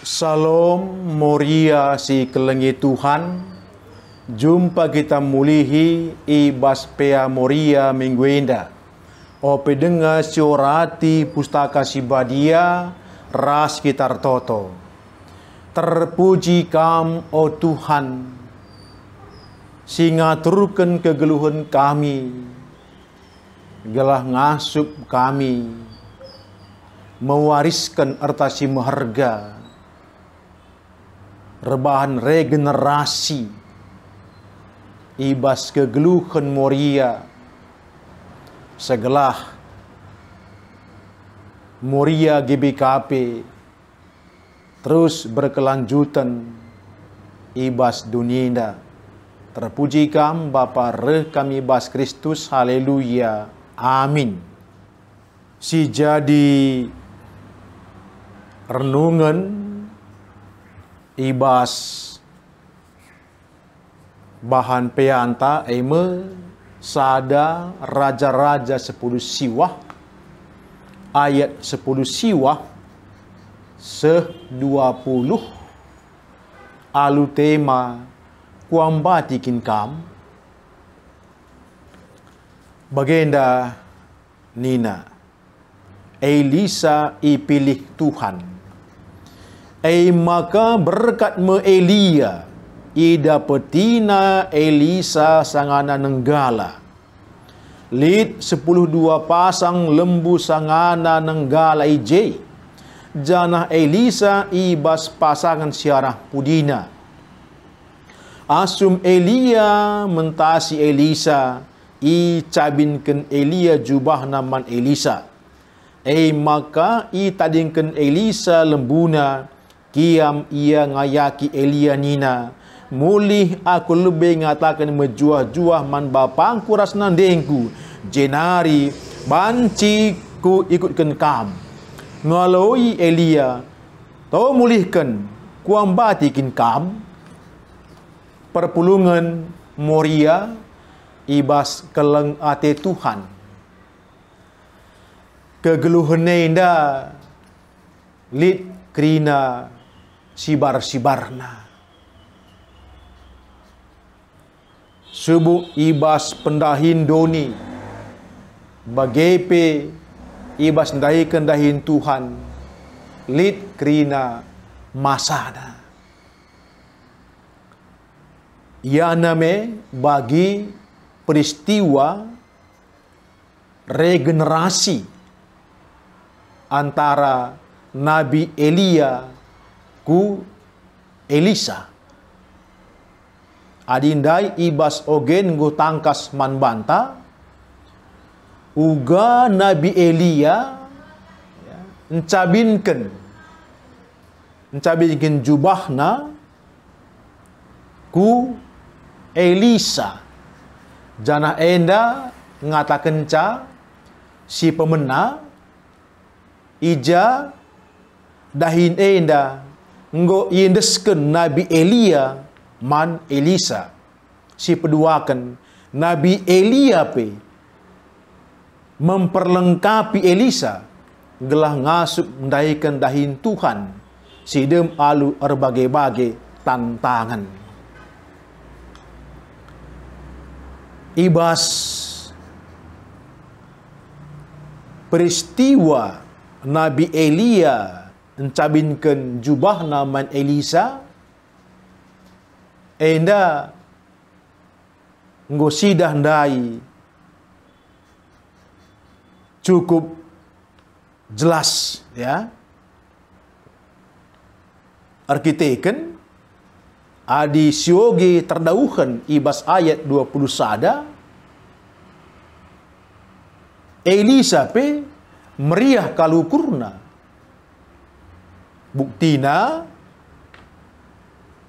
Salam Moria si kelengi Tuhan Jumpa kita mulihi ibas pea Moria minggu indah O pedenga siorati pustaka sibadia ras kitar toto Terpuji kam o Tuhan singa turken kegeluhan kami, gelah ngasup kami, mewariskan si meharga, rebahan regenerasi, ibas kegeluhan Moria, segelah Moria GBKP terus berkelanjutan ibas dunia Terpuji kam Bapa Reh kami Bas Kristus. Haleluya. Amin. Si jadi renungan ibas bahan peyanta eme sada raja-raja sepuluh siwah ayat sepuluh siwah se dua puluh alu tema kuambati kinkam bagenda nina Elisa ipilih Tuhan maka berkat me Elia ida petina Elisa sangana nenggala Lit 10 dua pasang lembu sangana nenggala ij janah Elisa ibas pasangan siarah pudina Asum Elia mentasi Elisa. I cabinkan Elia jubah naman Elisa. E maka i tadingkan Elisa lembuna. Kiam ia ngayaki Elia nina. Mulih aku lebih ngatakan mejuah-juah man bapangku ras dengku, Jenari banciku ikutkan kam. Ngaloi Elia. Tau mulihkan kuambatikin kam. Kuambatikin kam. perpulungan Moria ibas keleng ate Tuhan. Kegeluhene inda lid krina sibar-sibarna. Subuh ibas pendahin doni bagepe ibas ndahi kendahin Tuhan lid krina masada Yaname bagi peristiwa regenerasi antara Nabi Elia ku Elisa. Adindai ibas ogen gu tangkas manbanta. Uga Nabi Elia mencabinken, encabinken jubahna ku Elisa jana enda ngata kenca si pemena ija dahin enda ngo indesken Nabi Elia man Elisa si peduakan Nabi Elia pe memperlengkapi Elisa gelah ngasuk mendaikan dahin Tuhan sidem alu erbagai-bagai tantangan. Ibas peristiwa Nabi Elia encabinkan jubah naman Elisa enda ngosidah dai cukup jelas ya arkiteken adi siogi terdauhan ibas ayat 20 sada Elisa pe meriah kalukurna. Buktina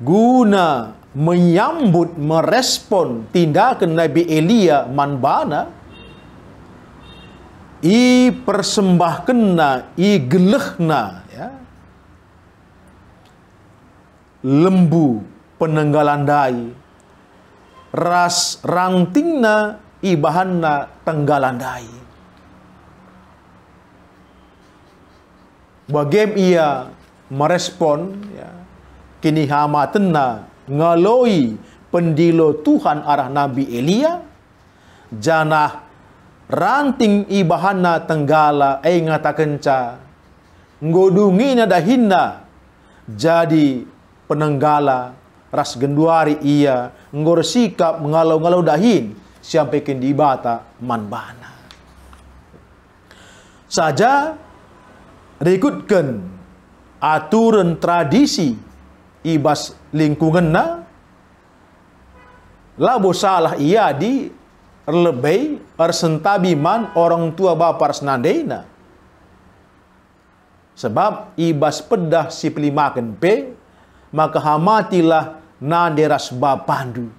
guna menyambut merespon tindakan Nabi Elia manbana i persembahkena i gelehna ya lembu penenggalandai ras rantingna i bahanna tenggalandai Bagaimana ia merespon ya, kini hama tena ngaloi pendilo Tuhan arah Nabi Elia janah ranting ibahana tenggala eh ngata kenca ngodungina dahinna jadi penenggala ras genduari ia ngor sikap ngalau-ngalau dahin sampai bata manbana saja Rekutkan aturan tradisi ibas lingkunganna labo salah ia di lebih arsentabi man orang tua bapar senandeina. Sebab ibas pedah si pelimakan pe, maka hamatilah naderas bapandu.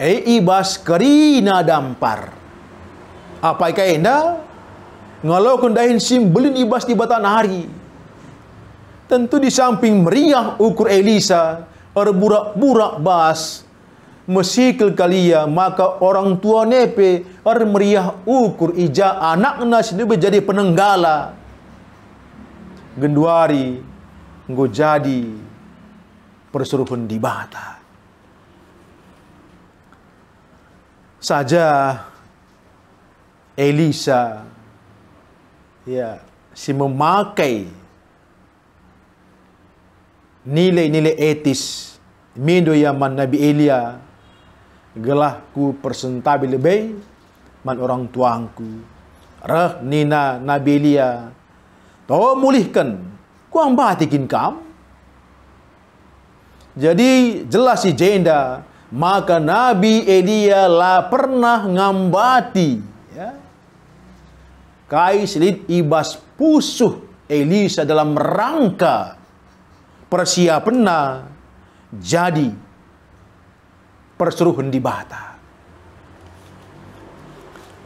E ibas kerina dampar. Apa ikaina? ngalau dahin sim belin ibas di batan hari. Tentu di samping meriah ukur Elisa, berburak-burak bas, mesikil kalia, maka orang tua nepe, ar meriah ukur ija nas ini menjadi penenggala. Genduari, nggo jadi persuruhan di bata. Saja Elisa ya si memakai nilai-nilai etis mindo yaman Nabi Elia gelahku persentabi lebih man orang tuangku rah nina Nabi Elia to mulihkan kuang batikin kam jadi jelas si jenda maka Nabi Elia lah pernah ngambati ya Kais Ibas pusuh Elisa dalam rangka persiapan jadi perseruhan di bata.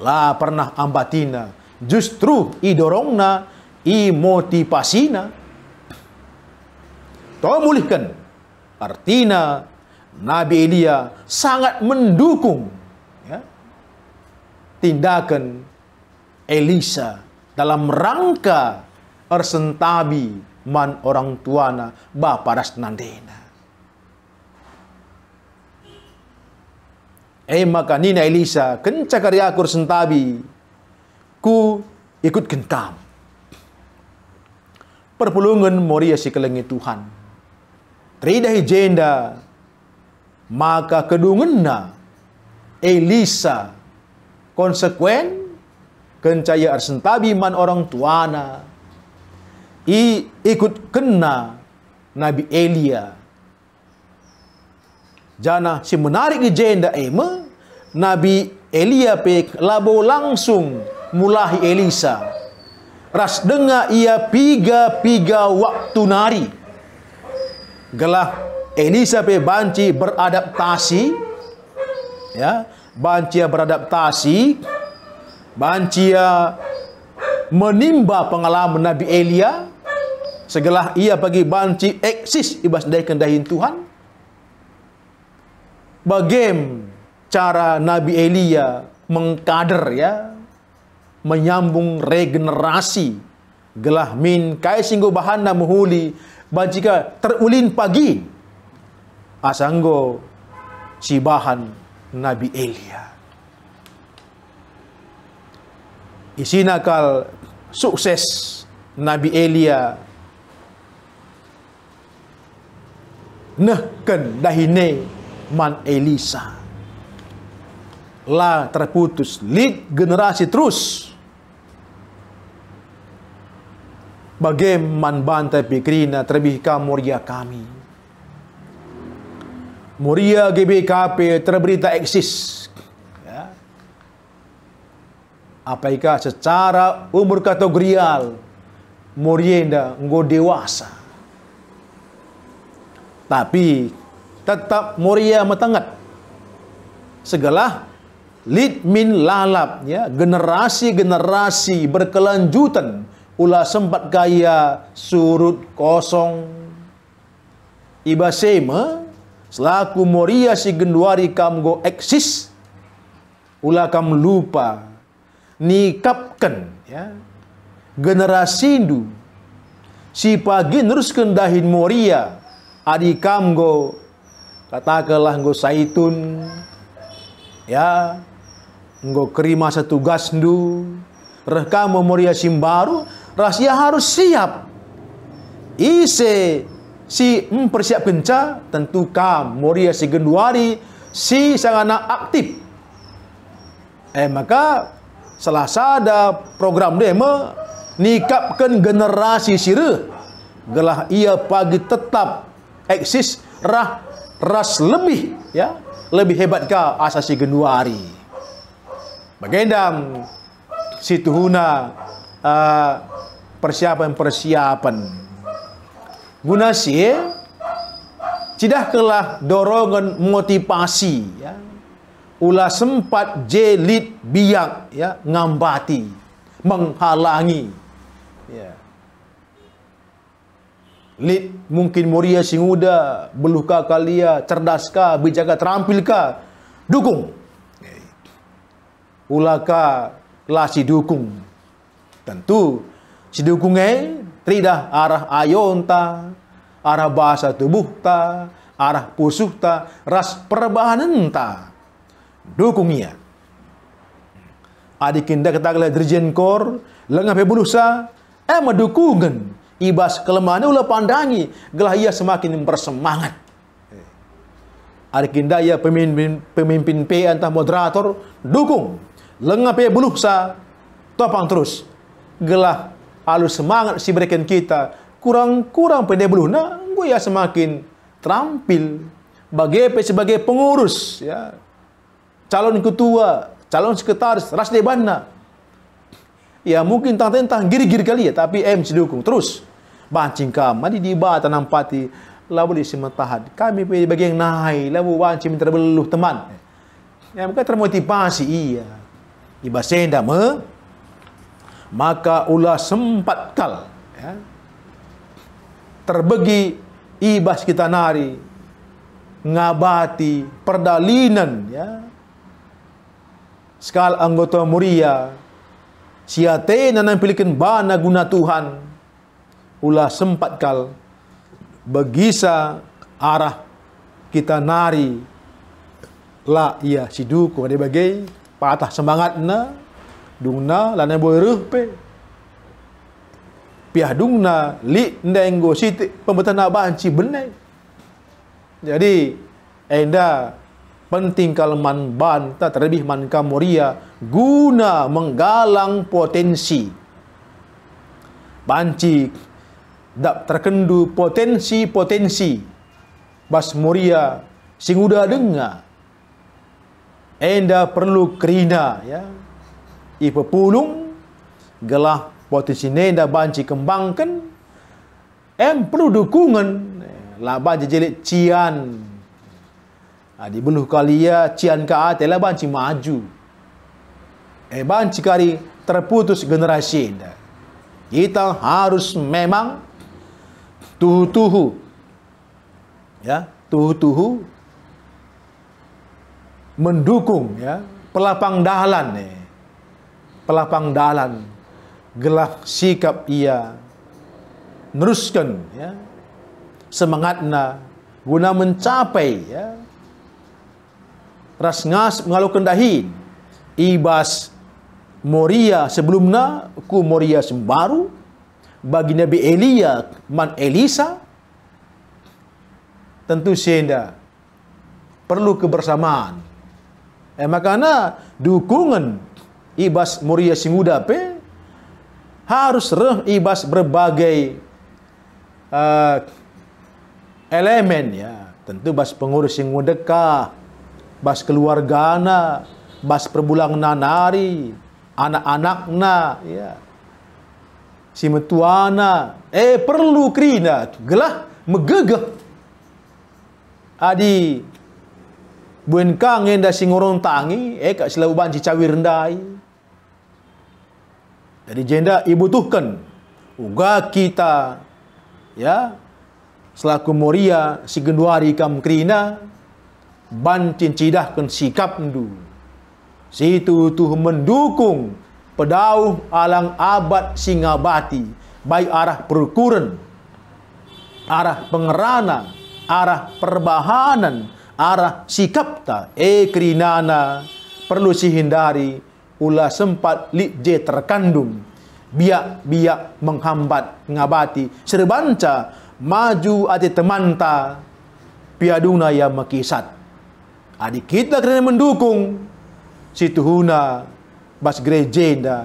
Lah pernah ambatina justru idorongna imotivasina tomulihkan artina Nabi Elia sangat mendukung ya, tindakan Elisa dalam rangka arsentabi man orang tuana baparas nandena. Eh maka nina Elisa kenca karya aku ku ikut gentam. Perpulungan Moria si kelengi Tuhan. Teridahi jenda maka kedungenna Elisa konsekuen kencaya arsentabi man orang tuana i ikut kena Nabi Elia jana si menarik agenda eme, ema Nabi Elia pe labo langsung mulahi Elisa ras dengar ia piga-piga waktu nari gelah Elisa pe banci beradaptasi ya banci beradaptasi Bancia menimba pengalaman Nabi Elia segelah ia bagi banci eksis ibas dari kendahin Tuhan Bagaimana cara Nabi Elia mengkader ya menyambung regenerasi gelah min kai singgo bahana muhuli bajika terulin pagi asanggo si Nabi Elia isinakal sukses Nabi Elia nehken dahine man Elisa la terputus lid generasi terus bagaiman bantai pikrina terbih muria kami muria GBKP terberita eksis Apalagi secara umur kategorial, morienda ngo dewasa. Tapi tetap moria matangat Segala lid min lalap ya generasi-generasi berkelanjutan ulah sempat kaya surut kosong ibasema selaku moria si genduari kamgo eksis ulah kam lupa nikapkan ya generasi indu si pagi neruskan dahin moria adi kamgo katakanlah go saitun ya nggo kerima satu gas gasndu rekam moria simbaru rahasia harus siap ise si mempersiap kenca tentu kam moria si genduari si sangana aktif eh maka Selasa ada program demo nikapkan generasi sirih. Gelah ia pagi tetap eksis rah ras lebih ya lebih hebat ke asasi genuari. Bagendang situhuna persiapan-persiapan. Guna si, cidah kelah dorongan motivasi ya Ula sempat jelit biak ya ngambati, menghalangi. Ya. mungkin Moria singuda, belukah kalia, cerdaska bijaka terampilka dukung. Ya, Ulaka lah si dukung. Tentu si dukungnya eh, tidak arah ayonta arah bahasa tubuh ta, arah pusuh ta, ras perbahanan ta dukungnya, Adikinda ketaglah dirjen kor, lengah pebulusa, eh dukungan. Ibas kelemahannya ulah pandangi, gelah ia semakin bersemangat. Adikinda ia pemimpin, pemimpin P antah moderator, dukung. Lengah pebulusa, topang terus. Gelah alus semangat si berikan kita, kurang-kurang pendebuluhna, gue ya semakin terampil. Bagi sebagai pengurus ya calon ketua, calon sekretaris, rasdebana. Ya mungkin tentang-tentang giri-giri kali ya, tapi M dukung terus. Bancing kami madi di bata nampati, labu di semetahad. Kami bagi bagian naik, labu bancing minta beluh teman. Ya bukan termotivasi, iya. Iba senda me, maka ulah sempat kal. Ya. Terbagi ibas kita nari ngabati perdalinan ya Skal anggota muria. Siate nanang pilikin bana guna Tuhan. Ulah sempat kal. Begisa arah kita nari. La iya siduku. Ada bagai patah semangat na. Dungna lana boleh rupe dungna li ndenggo siti pembetana banci benai. Jadi enda eh penting kalman banta terlebih man kamuria guna menggalang potensi banci dak terkendu potensi-potensi bas muria sing udah dengar enda perlu kerina ya ipe gelah potensi nenda banci kembangkan em perlu dukungan laba banci cian adi ah, bunuh kalia ya, cian ka banci maju e banci kari terputus generasi kita harus memang tuhu-tuhu ya tuhu-tuhu mendukung ya pelapang dalan nih eh. pelapang dalan gelap sikap ia neruskan ya semangatnya guna mencapai ya rasngas mengalukan dahin ibas Moria sebelumna ku Moria sembaru bagi Nabi Elia man Elisa tentu senda perlu kebersamaan eh makana dukungan ibas Moria singuda pe harus reh ibas berbagai uh, elemen ya tentu bas pengurus singuda kah bas keluargana, bas perbulang nanari, anak-anakna, ya. Si metuana, eh perlu krina, gelah megegah. Adi buen kang enda singorong tangi, eh kak selalu banci cawir rendai. Jadi jenda ibu tuhkan uga kita ya selaku Moria si genduari kam krina Bancin cincidahkan sikap ndu. Situ tuh mendukung pedau alang abad singabati baik arah perkuren, arah pengerana, arah perbahanan, arah sikapta e krinana perlu sihindari ulah sempat lije terkandung biak-biak menghambat ngabati serbanca maju ati temanta piaduna ya mekisat. Adik kita kerana mendukung situhuna bas Gereja gerejenda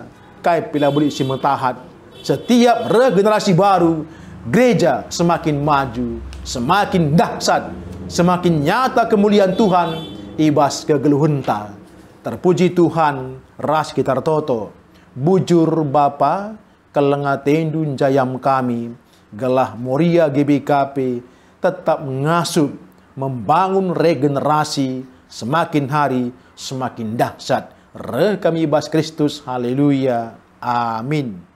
kai pila buli mentahat setiap regenerasi baru gereja semakin maju semakin dahsyat semakin nyata kemuliaan Tuhan ibas kegeluhunta terpuji Tuhan ras kita toto bujur bapa tendun jayam kami gelah moria GBKP tetap mengasuh membangun regenerasi semakin hari semakin dahsyat. kami Ibas Kristus, haleluya, amin.